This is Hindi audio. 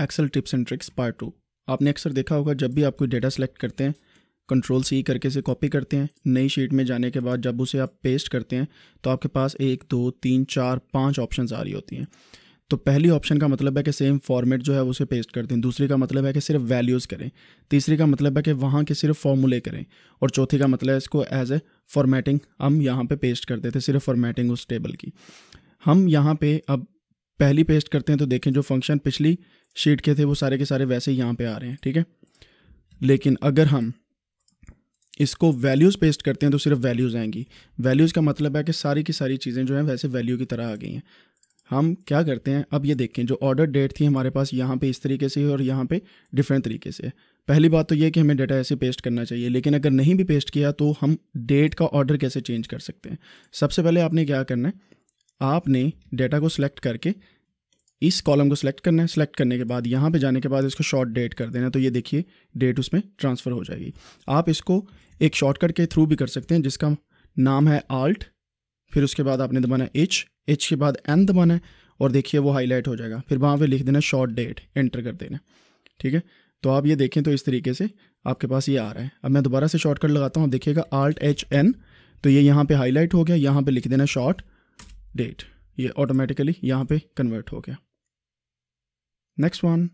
Excel tips and tricks part two आपने अक्सर देखा होगा जब भी आप कोई डेटा सेलेक्ट करते हैं कंट्रोल सी करके से कॉपी करते हैं नई शीट में जाने के बाद जब उसे आप पेस्ट करते हैं तो आपके पास एक दो तीन चार पाँच ऑप्शन आ रही होती हैं तो पहली ऑप्शन का मतलब है कि सेम फॉर्मेट जो है उसे पेस्ट कर दें दूसरी का मतलब है कि सिर्फ वैल्यूज़ करें तीसरी का मतलब है कि वहाँ के सिर्फ फॉर्मूले करें और चौथी का मतलब है इसको एज ए फॉर्मेटिंग हम यहाँ पे पेस्ट करते थे सिर्फ फॉर्मेटिंग उस टेबल की हम यहाँ पे अब पहली पेस्ट करते हैं तो देखें जो फंक्शन पिछली शीट के थे वो सारे के सारे वैसे ही यहाँ पे आ रहे हैं ठीक है लेकिन अगर हम इसको वैल्यूज़ पेस्ट करते हैं तो सिर्फ वैल्यूज़ आएंगी वैल्यूज़ का मतलब है कि सारी की सारी चीज़ें जो हैं वैसे वैल्यू की तरह आ गई हैं हम क्या करते हैं अब ये देखें जो ऑर्डर डेट थी हमारे पास यहाँ पे इस तरीके से और यहाँ पे डिफरेंट तरीके से पहली बात तो ये कि हमें डेटा ऐसे पेस्ट करना चाहिए लेकिन अगर नहीं भी पेस्ट किया तो हम डेट का ऑर्डर कैसे चेंज कर सकते हैं सबसे पहले आपने क्या करना है आपने डेटा को सिलेक्ट करके इस कॉलम को सिलेक्ट करना है सिलेक्ट करने के बाद यहाँ पे जाने के बाद इसको शॉर्ट डेट कर देना तो ये देखिए डेट उसमें ट्रांसफ़र हो जाएगी आप इसको एक शॉर्टकट के थ्रू भी कर सकते हैं जिसका नाम है आल्ट फिर उसके बाद आपने दबाना है एच एच के बाद एन दबाना है और देखिए वो हाईलाइट हो जाएगा फिर वहाँ पर लिख देना शॉर्ट डेट एंटर कर देना ठीक है तो आप ये देखें तो इस तरीके से आपके पास ये आ रहा है अब मैं दोबारा से शॉर्टकट लगाता हूँ देखिएगा आल्ट एच एन तो ये यहाँ पर हाईलाइट हो गया यहाँ पर लिख देना शॉर्ट डेट ये ऑटोमेटिकली यहाँ पे कन्वर्ट हो गया Next one.